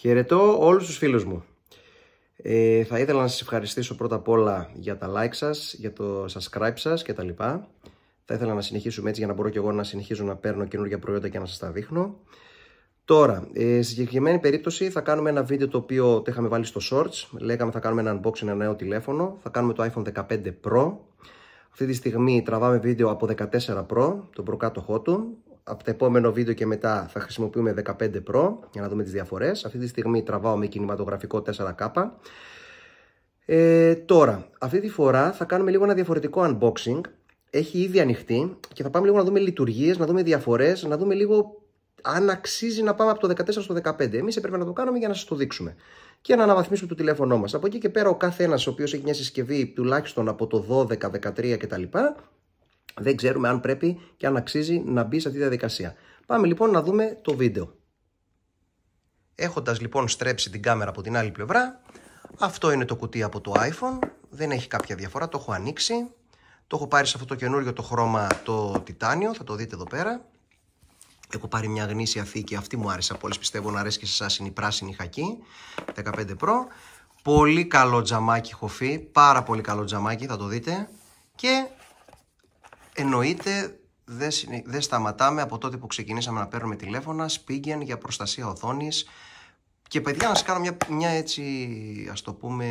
Χαιρετώ όλους τους φίλους μου. Ε, θα ήθελα να σας ευχαριστήσω πρώτα απ' όλα για τα like σας, για το subscribe σας και τα λοιπά. Θα ήθελα να συνεχίσουμε έτσι για να μπορώ και εγώ να συνεχίζω να παίρνω καινούργια προϊόντα και να σας τα δείχνω. Τώρα, σε συγκεκριμένη περίπτωση θα κάνουμε ένα βίντεο το οποίο το είχαμε βάλει στο Shorts. Λέγαμε θα κάνουμε ένα unboxing ένα νέο τηλέφωνο. Θα κάνουμε το iPhone 15 Pro. Αυτή τη στιγμή τραβάμε βίντεο από 14 Pro, τον προκάτοχό του από το επόμενο βίντεο και μετά θα χρησιμοποιούμε 15 Pro για να δούμε τις διαφορές. Αυτή τη στιγμή τραβάω με κινηματογραφικό 4K. Ε, τώρα, αυτή τη φορά θα κάνουμε λίγο ένα διαφορετικό unboxing. Έχει ήδη ανοιχτή και θα πάμε λίγο να δούμε λειτουργίες, να δούμε διαφορές, να δούμε λίγο αν αξίζει να πάμε από το 14 στο 15. Εμείς έπρεπε να το κάνουμε για να σας το δείξουμε και να αναβαθμίσουμε το τηλέφωνό μας. Από εκεί και πέρα, ο κάθε ένας ο οποίος έχει μια συσκευή τουλάχιστον από το 12, 13 κτλ δεν ξέρουμε αν πρέπει και αν αξίζει να μπει σε αυτή τη διαδικασία. Πάμε λοιπόν να δούμε το βίντεο. Έχοντας λοιπόν στρέψει την κάμερα από την άλλη πλευρά, αυτό είναι το κουτί από το iPhone, δεν έχει κάποια διαφορά, το έχω ανοίξει. Το έχω πάρει σε αυτό το καινούριο το χρώμα το τιτάνιο, θα το δείτε εδώ πέρα. Έχω πάρει μια γνήσια θήκη, αυτή μου άρεσε από όλες, πιστεύω να αρέσει και σε εσάς, είναι η πράσινη χακή, 15 Pro. Πολύ καλό τζαμάκι χωφή, πάρα πολύ καλό τζαμάκι, θα το δείτε. Και Εννοείται δεν, σταματάμε από τότε που ξεκινήσαμε να παίρνουμε τηλέφωνα, σπίγγεν για προστασία οθόνης και παιδιά να σας κάνω μια, μια έτσι ας το πούμε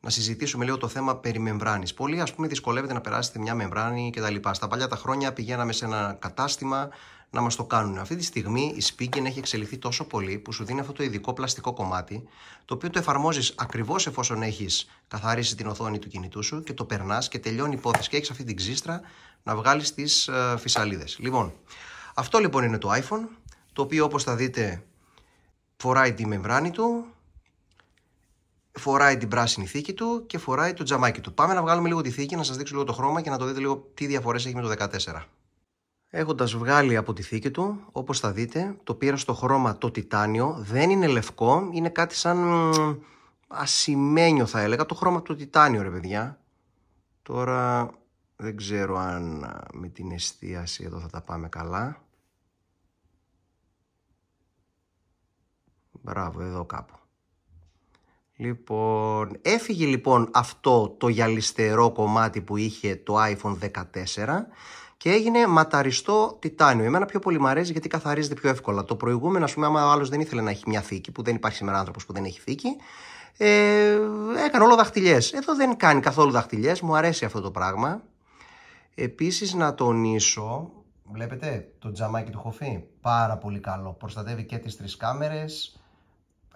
να συζητήσουμε λίγο το θέμα περί μεμβράνης. Πολλοί ας πούμε δυσκολεύεται να περάσετε μια μεμβράνη κτλ. Στα παλιά τα χρόνια πηγαίναμε σε ένα κατάστημα, να μας το κάνουν. Αυτή τη στιγμή η Spigen έχει εξελιχθεί τόσο πολύ που σου δίνει αυτό το ειδικό πλαστικό κομμάτι, το οποίο το εφαρμόζεις ακριβώς εφόσον έχεις καθαρίσει την οθόνη του κινητού σου και το περνάς και τελειώνει η υπόθεση και έχεις αυτή την ξύστρα να βγάλεις τις ε, φυσαλίδες. Λοιπόν, αυτό λοιπόν είναι το iPhone, το οποίο όπως θα δείτε φοράει τη μεμβράνη του, φοράει την πράσινη θήκη του και φοράει το τζαμάκι του. Πάμε να βγάλουμε λίγο τη θήκη, να σας δείξω λίγο το χρώμα και να το δείτε λίγο τι διαφορές έχει με το 14 έχοντας βγάλει από τη θήκη του, όπως θα δείτε, το πήρα στο χρώμα το τιτάνιο, δεν είναι λευκό, είναι κάτι σαν ασημένιο θα έλεγα, το χρώμα το τιτάνιο ρε παιδιά. Τώρα δεν ξέρω αν με την εστίαση εδώ θα τα πάμε καλά. Μπράβο, εδώ κάπου. Λοιπόν, έφυγε λοιπόν αυτό το γυαλιστερό κομμάτι που είχε το iPhone 14 και έγινε ματαριστό τιτάνιο. Εμένα πιο πολύ μου αρέσει γιατί καθαρίζεται πιο εύκολα. Το προηγούμενο, ας πούμε, άμα ο άλλος δεν ήθελε να έχει μια θήκη, που δεν υπάρχει σήμερα άνθρωπος που δεν έχει θήκη, ε, έκανε όλο δαχτυλιές. Εδώ δεν κάνει καθόλου δαχτυλιές, μου αρέσει αυτό το πράγμα. Επίσης να τονίσω, βλέπετε το τζαμάκι του χοφή, πάρα πολύ καλό. Προστατεύει και τις τρεις κάμερες.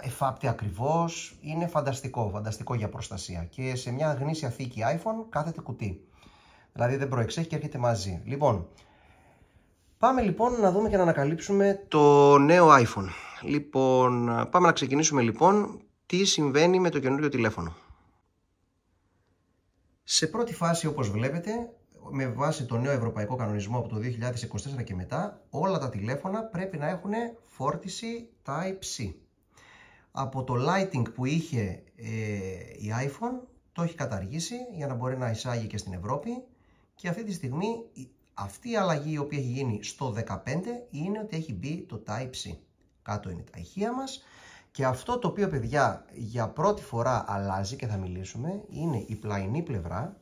Εφάπτει ακριβώς. Είναι φανταστικό, φανταστικό για προστασία. Και σε μια γνήσια θήκη iPhone κάθεται κουτί. Δηλαδή δεν προεξέχει και έρχεται μαζί. Λοιπόν, πάμε λοιπόν να δούμε και να ανακαλύψουμε το νέο iPhone. Λοιπόν, πάμε να ξεκινήσουμε λοιπόν τι συμβαίνει με το καινούριο τηλέφωνο. Σε πρώτη φάση όπως βλέπετε με βάση το νέο ευρωπαϊκό κανονισμό από το 2024 και μετά όλα τα τηλέφωνα πρέπει να έχουν φόρτιση Type-C. Από το lighting που είχε ε, η iPhone το έχει καταργήσει για να μπορεί να εισάγει και στην Ευρώπη και αυτή τη στιγμή αυτή η αλλαγή η οποία έχει γίνει στο 15 είναι ότι έχει μπει το Type-C. Κάτω είναι τα ηχεία μας και αυτό το οποίο παιδιά για πρώτη φορά αλλάζει και θα μιλήσουμε είναι η πλαϊνή πλευρά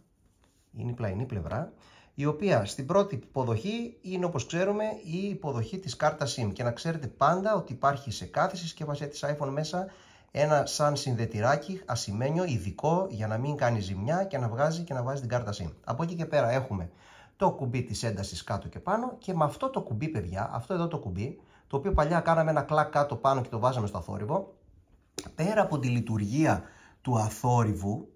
είναι η πλαϊνή πλευρά η οποία στην πρώτη υποδοχή είναι όπως ξέρουμε η υποδοχή της κάρτας SIM και να ξέρετε πάντα ότι υπάρχει σε κάθε συσκευασία της iPhone μέσα ένα σαν συνδετηράκι ασημένιο, ειδικό, για να μην κάνει ζημιά και να βγάζει και να βάζει την κάρτα SIM. Από εκεί και πέρα έχουμε το κουμπί της έντασης κάτω και πάνω και με αυτό το κουμπί, παιδιά, αυτό εδώ το κουμπί, το οποίο παλιά κάναμε ένα κλακ κάτω πάνω και το βάζαμε στο αθόρυβο, πέρα από τη λειτουργία του αθόρυβου,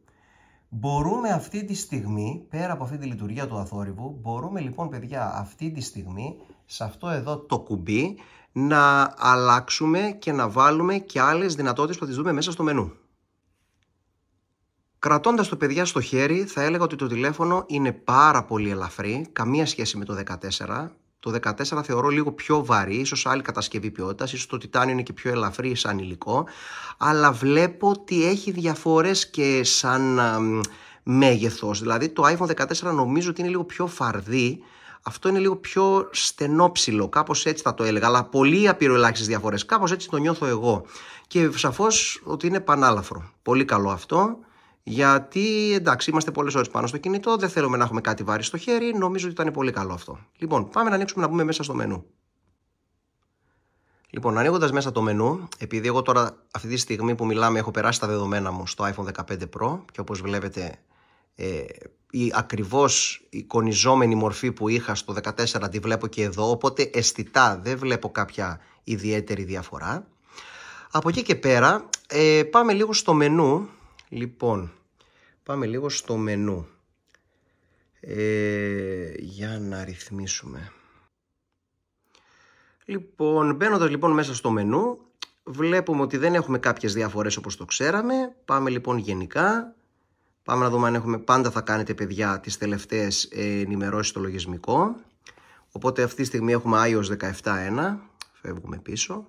μπορούμε αυτή τη στιγμή, πέρα από αυτή τη λειτουργία του αθόρυβου, μπορούμε λοιπόν, παιδιά, αυτή τη στιγμή σε αυτό εδώ το κουμπί να αλλάξουμε και να βάλουμε και άλλες δυνατότητες που θα τις δούμε μέσα στο μενού. Κρατώντας το παιδιά στο χέρι θα έλεγα ότι το τηλέφωνο είναι πάρα πολύ ελαφρύ, καμία σχέση με το 14. Το 14 θεωρώ λίγο πιο βαρύ, ίσως άλλη κατασκευή ποιότητας, ίσως το τιτάνιο είναι και πιο ελαφρύ σαν υλικό, αλλά βλέπω ότι έχει διαφορές και σαν μέγεθος. Δηλαδή το iPhone 14 νομίζω ότι είναι λίγο πιο φαρδί αυτό είναι λίγο πιο στενόψιλο, κάπως έτσι θα το έλεγα, αλλά πολύ απειροελάχιστες διαφορές. Κάπως έτσι το νιώθω εγώ. Και σαφώς ότι είναι πανάλαφρο. Πολύ καλό αυτό. Γιατί εντάξει, είμαστε πολλές ώρες πάνω στο κινητό, δεν θέλουμε να έχουμε κάτι βάρη στο χέρι. Νομίζω ότι ήταν πολύ καλό αυτό. Λοιπόν, πάμε να ανοίξουμε να μπούμε μέσα στο μενού. Λοιπόν, ανοίγοντας μέσα το μενού, επειδή εγώ τώρα αυτή τη στιγμή που μιλάμε έχω περάσει τα δεδομένα μου στο iPhone 15 Pro και όπως βλέπετε ε, η ακριβώς εικονιζόμενη μορφή που είχα στο 14 τη βλέπω και εδώ, οπότε αισθητά δεν βλέπω κάποια ιδιαίτερη διαφορά. Από εκεί και πέρα ε, πάμε λίγο στο μενού. Λοιπόν, πάμε λίγο στο μενού. Ε, για να ρυθμίσουμε. Λοιπόν, μπαίνοντας λοιπόν μέσα στο μενού, βλέπουμε ότι δεν έχουμε κάποιες διαφορές όπως το ξέραμε. Πάμε λοιπόν γενικά. Πάμε να δούμε αν έχουμε πάντα θα κάνετε παιδιά τις τελευταίες ε, ενημερώσεις στο λογισμικό. Οπότε αυτή τη στιγμή έχουμε iOS 17.1. Φεύγουμε πίσω.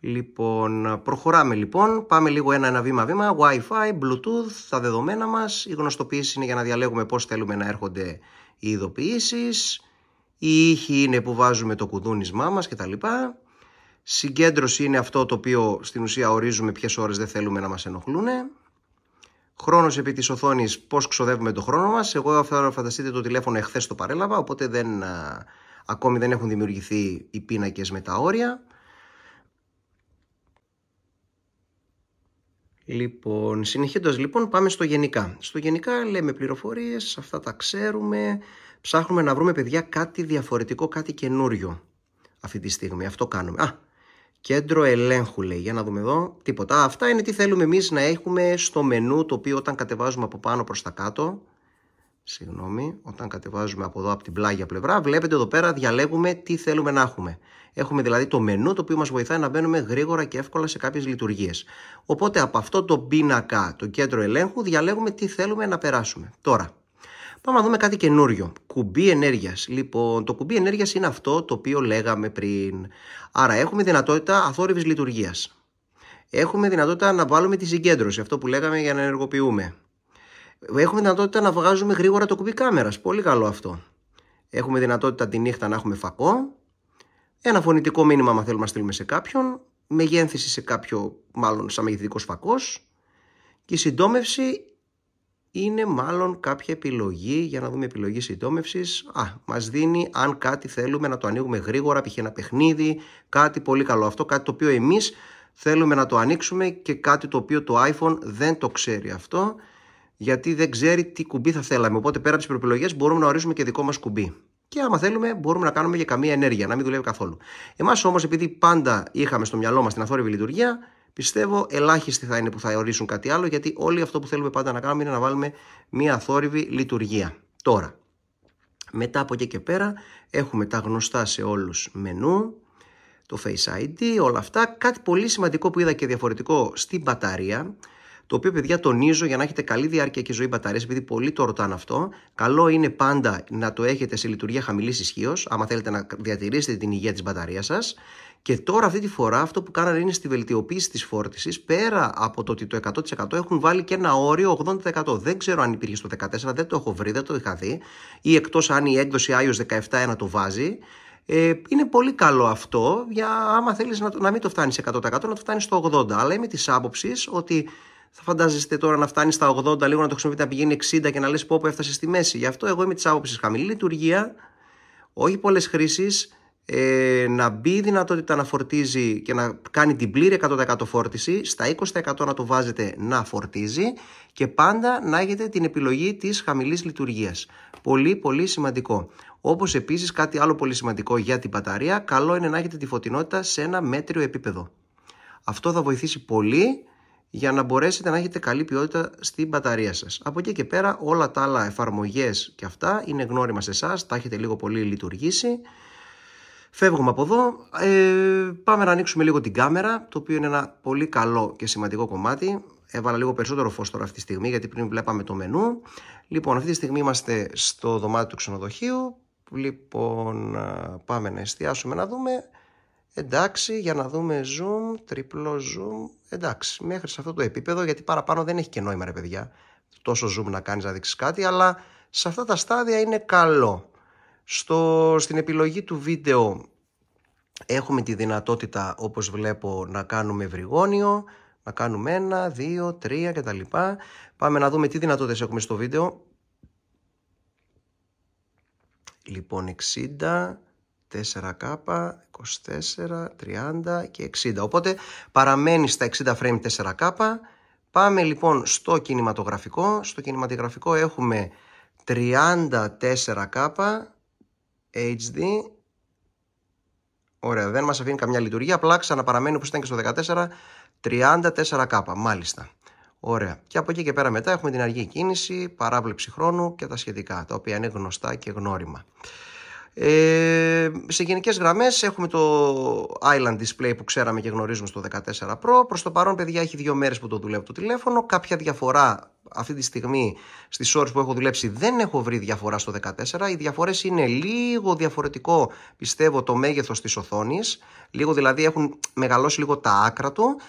Λοιπόν, προχωράμε λοιπόν. Πάμε λίγο ένα-ένα βήμα-βήμα. Wi-Fi, Bluetooth, τα δεδομένα μας. Η γνωστοποίηση είναι για να διαλέγουμε πώς θέλουμε να έρχονται οι ειδοποιήσεις. Η ήχη είναι που βάζουμε το κουδούνισμά μας κτλ. Συγκέντρωση είναι αυτό το οποίο στην ουσία ορίζουμε ποιες ώρες δεν θέλουμε να μας ενοχλούν. Χρόνος επί της οθόνης, πώς ξοδεύουμε τον χρόνο μας. Εγώ θα φανταστείτε το τηλέφωνο εχθές το παρέλαβα, οπότε δεν, ακόμη δεν έχουν δημιουργηθεί οι πίνακες με τα όρια. Λοιπόν, συνεχίζοντας λοιπόν πάμε στο γενικά. Στο γενικά λέμε πληροφορίες, αυτά τα ξέρουμε, ψάχνουμε να βρούμε παιδιά κάτι διαφορετικό, κάτι καινούριο αυτή τη στιγμή. Αυτό κάνουμε. Α, Κέντρο ελέγχου λέει, για να δούμε εδώ, τίποτα. Αυτά είναι τι θέλουμε εμείς να έχουμε στο μενού το οποίο όταν κατεβάζουμε από πάνω προς τα κάτω, συγγνώμη, όταν κατεβάζουμε από εδώ από την πλάγια πλευρά, βλέπετε εδώ πέρα διαλέγουμε τι θέλουμε να έχουμε. Έχουμε δηλαδή το μενού το οποίο μας βοηθάει να μπαίνουμε γρήγορα και εύκολα σε κάποιες λειτουργίες. Οπότε από αυτό το πίνακα, το κέντρο ελέγχου, διαλέγουμε τι θέλουμε να περάσουμε. Τώρα, Πάμε να δούμε κάτι καινούριο. Κουμπί ενέργειας. Λοιπόν, το κουμπί ενέργειας είναι αυτό το οποίο λέγαμε πριν. Άρα, έχουμε δυνατότητα αθόρυβης λειτουργίας. Έχουμε δυνατότητα να βάλουμε τη συγκέντρωση, αυτό που λέγαμε για να ενεργοποιούμε. Έχουμε δυνατότητα να βγάζουμε γρήγορα το κουμπί κάμερας. Πολύ καλό αυτό. Έχουμε δυνατότητα τη νύχτα να έχουμε φακό. Ένα φωνητικό μήνυμα, αν θέλουμε να στείλουμε σε κάποιον. Μεγένθηση σε κάποιο, μάλλον σαν μεγεθυντικός φακός. Και συντόμευση είναι μάλλον κάποια επιλογή, για να δούμε επιλογή συντόμευσης. Α, μας δίνει αν κάτι θέλουμε να το ανοίγουμε γρήγορα, π.χ. ένα παιχνίδι, κάτι πολύ καλό αυτό, κάτι το οποίο εμείς θέλουμε να το ανοίξουμε και κάτι το οποίο το iPhone δεν το ξέρει αυτό, γιατί δεν ξέρει τι κουμπί θα θέλαμε. Οπότε πέρα από τις προεπιλογέ μπορούμε να ορίσουμε και δικό μας κουμπί. Και άμα θέλουμε, μπορούμε να κάνουμε και καμία ενέργεια, να μην δουλεύει καθόλου. Εμάς όμως, επειδή πάντα είχαμε στο μυαλό μας την αθόρυβη λειτουργία, πιστεύω ελάχιστοι θα είναι που θα ορίσουν κάτι άλλο γιατί όλοι αυτό που θέλουμε πάντα να κάνουμε είναι να βάλουμε μια θόρυβη λειτουργία. Τώρα, μετά από εκεί και πέρα έχουμε τα γνωστά σε όλους μενού, το Face ID, όλα αυτά. Κάτι πολύ σημαντικό που είδα και διαφορετικό στην μπαταρία το οποίο, παιδιά, τονίζω για να έχετε καλή διάρκεια και ζωή μπαταρία, επειδή πολλοί το ρωτάνε αυτό. Καλό είναι πάντα να το έχετε σε λειτουργία χαμηλής ισχύως, άμα θέλετε να διατηρήσετε την υγεία της μπαταρίας σας. Και τώρα, αυτή τη φορά, αυτό που κάνανε είναι στη βελτιοποίηση της φόρτισης, πέρα από το ότι το 100% έχουν βάλει και ένα όριο 80%. Δεν ξέρω αν υπήρχε στο 14, δεν το έχω βρει, δεν το είχα δει. Ή εκτός αν η έκδοση iOS 17.1 το βάζει. Ε, είναι πολύ καλό αυτό για άμα θέλεις να, να μην το φτάνεις 100% να το φτάνεις στο 80% αλλά είμαι της άποψης ότι θα φαντάζεστε τώρα να φτάνει στα 80, λίγο να το χρησιμοποιείτε να πηγαίνει 60 και να λες πω που έφτασε στη μέση. Γι' αυτό εγώ είμαι της άποψης χαμηλή λειτουργία, όχι πολλές χρήσεις, ε, να μπει η δυνατότητα να φορτίζει και να κάνει την πλήρη 100% φόρτιση, στα 20% να το βάζετε να φορτίζει και πάντα να έχετε την επιλογή της χαμηλής λειτουργίας. Πολύ πολύ σημαντικό. Όπως επίσης κάτι άλλο πολύ σημαντικό για την μπαταρία, καλό είναι να έχετε τη φωτεινότητα σε ένα μέτριο επίπεδο. Αυτό θα βοηθήσει πολύ για να μπορέσετε να έχετε καλή ποιότητα στην μπαταρία σας. Από εκεί και πέρα όλα τα άλλα εφαρμογές και αυτά είναι γνώριμα σε εσάς, τα έχετε λίγο πολύ λειτουργήσει. Φεύγουμε από εδώ, ε, πάμε να ανοίξουμε λίγο την κάμερα, το οποίο είναι ένα πολύ καλό και σημαντικό κομμάτι. Έβαλα λίγο περισσότερο φως τώρα αυτή τη στιγμή, γιατί πριν βλέπαμε το μενού. Λοιπόν, αυτή τη στιγμή είμαστε στο δωμάτιο του ξενοδοχείου. Λοιπόν, πάμε να εστιάσουμε να δούμε. Εντάξει, για να δούμε zoom, τριπλό zoom. Εντάξει, μέχρι σε αυτό το επίπεδο, γιατί παραπάνω δεν έχει και νόημα, ρε παιδιά. Τόσο zoom να κάνεις να δείξεις κάτι, αλλά σε αυτά τα στάδια είναι καλό. Στο, στην επιλογή του βίντεο έχουμε τη δυνατότητα, όπως βλέπω, να κάνουμε βρυγόνιο, να κάνουμε ένα, δύο, τρία κτλ. Πάμε να δούμε τι δυνατότητες έχουμε στο βίντεο. Λοιπόν, 60, 4K, 24, 30 και 60. Οπότε παραμένει στα 60 frame 4K. Πάμε λοιπόν στο κινηματογραφικό. Στο κινηματογραφικό έχουμε 34K HD. Ωραία, δεν μας αφήνει καμιά λειτουργία, απλά ξαναπαραμένει όπως ήταν και στο 14, 34K, μάλιστα. Ωραία. Και από εκεί και πέρα μετά έχουμε την αργή κίνηση, παράβλεψη χρόνου και τα σχετικά, τα οποία είναι γνωστά και γνώριμα. Ε, σε γενικές γραμμές έχουμε το Island Display που ξέραμε και γνωρίζουμε στο 14 Pro. Προς το παρόν, παιδιά, έχει δύο μέρες που το δουλεύω το τηλέφωνο. Κάποια διαφορά αυτή τη στιγμή στις ώρες που έχω δουλέψει δεν έχω βρει διαφορά στο 14. Οι διαφορές είναι λίγο διαφορετικό, πιστεύω, το μέγεθος της οθόνης. Λίγο δηλαδή έχουν μεγαλώσει λίγο τα άκρα του.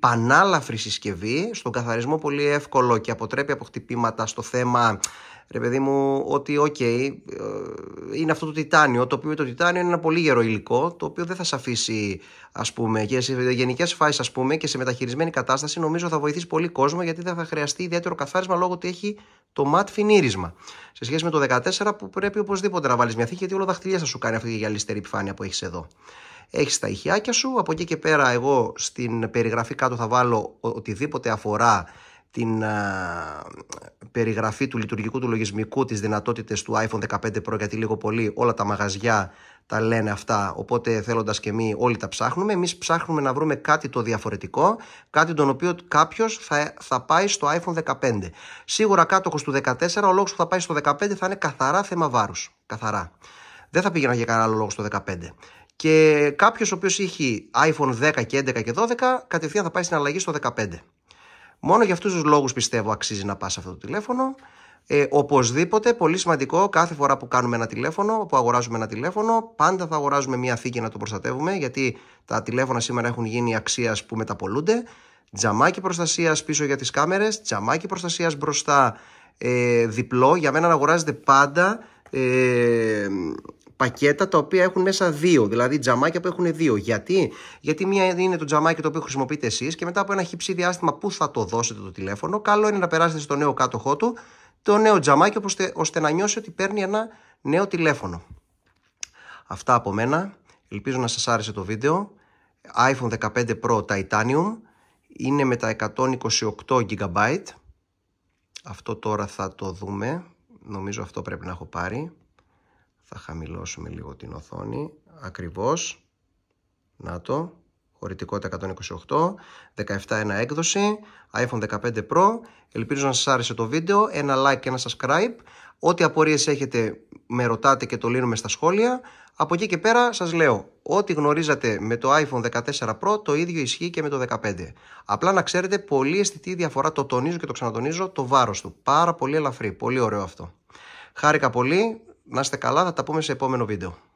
Πανάλαφρη συσκευή, στον καθαρισμό πολύ εύκολο και αποτρέπει από χτυπήματα στο θέμα ρε παιδί μου, ότι οκ, ε, είναι αυτό το τιτάνιο, το οποίο το τιτάνιο είναι ένα πολύ γερό υλικό, το οποίο δεν θα σε αφήσει, ας πούμε, και σε γενικές φάσεις, ας πούμε, και σε μεταχειρισμένη κατάσταση, νομίζω θα βοηθήσει πολύ κόσμο, γιατί δεν θα χρειαστεί ιδιαίτερο καθάρισμα λόγω ότι έχει το ματ φινίρισμα. Σε σχέση με το 14 που πρέπει οπωσδήποτε να βάλεις μια θήκη, γιατί όλο δαχτυλιά θα σου κάνει αυτή τη γυαλιστερή επιφάνεια που έχεις εδώ. Έχεις τα ηχιάκια σου, από εκεί και πέρα εγώ στην περιγραφή κάτω θα βάλω οτιδήποτε αφορά την περιγραφή του λειτουργικού του λογισμικού, τις δυνατότητες του iPhone 15 Pro, γιατί λίγο πολύ όλα τα μαγαζιά τα λένε αυτά, οπότε θέλοντας και εμείς όλοι τα ψάχνουμε, εμείς ψάχνουμε να βρούμε κάτι το διαφορετικό, κάτι τον οποίο κάποιος θα, θα πάει στο iPhone 15. Σίγουρα κάτοχος του 14, ο λόγος που θα πάει στο 15 θα είναι καθαρά θέμα βάρους, καθαρά. Δεν θα πήγαινα για κανένα άλλο λόγο στο 15. Και κάποιος ο οποίος έχει iPhone 10 και 11 και 12, κατευθείαν θα πάει στην αλλαγή στο 15. Μόνο για αυτούς τους λόγους πιστεύω αξίζει να πας αυτό το τηλέφωνο. Ε, οπωσδήποτε, πολύ σημαντικό, κάθε φορά που κάνουμε ένα τηλέφωνο, που αγοράζουμε ένα τηλέφωνο, πάντα θα αγοράζουμε μια θήκη να το προστατεύουμε, γιατί τα τηλέφωνα σήμερα έχουν γίνει αξία που μεταπολούνται. Τζαμάκι προστασίας πίσω για τις κάμερες, τζαμάκι προστασίας μπροστά ε, διπλό. Για μένα να αγοράζετε πάντα ε, πακέτα τα οποία έχουν μέσα δύο, δηλαδή τζαμάκια που έχουν δύο. Γιατί, Γιατί μία είναι το τζαμάκι το οποίο χρησιμοποιείτε εσείς και μετά από ένα χυψή διάστημα που θα το δώσετε το τηλέφωνο, καλό είναι να περάσετε στο νέο κάτοχό του το νέο τζαμάκι ώστε, ώστε να νιώσει ότι παίρνει ένα νέο τηλέφωνο. Αυτά από μένα. Ελπίζω να σας άρεσε το βίντεο. iPhone 15 Pro Titanium είναι με τα 128 GB. Αυτό τώρα θα το δούμε. Νομίζω αυτό πρέπει να έχω πάρει. Θα χαμηλώσουμε λίγο την οθόνη. Ακριβώς. Να το. Χωρητικότητα 128. 17.1 έκδοση. iPhone 15 Pro. Ελπίζω να σας άρεσε το βίντεο. Ένα like και ένα subscribe. Ό,τι απορίες έχετε με ρωτάτε και το λύνουμε στα σχόλια. Από εκεί και πέρα σας λέω, ό,τι γνωρίζατε με το iPhone 14 Pro το ίδιο ισχύει και με το 15. Απλά να ξέρετε πολύ αισθητή διαφορά, το τονίζω και το ξανατονίζω, το βάρος του. Πάρα πολύ ελαφρύ, πολύ ωραίο αυτό. Χάρηκα πολύ, να είστε καλά, θα τα πούμε σε επόμενο βίντεο.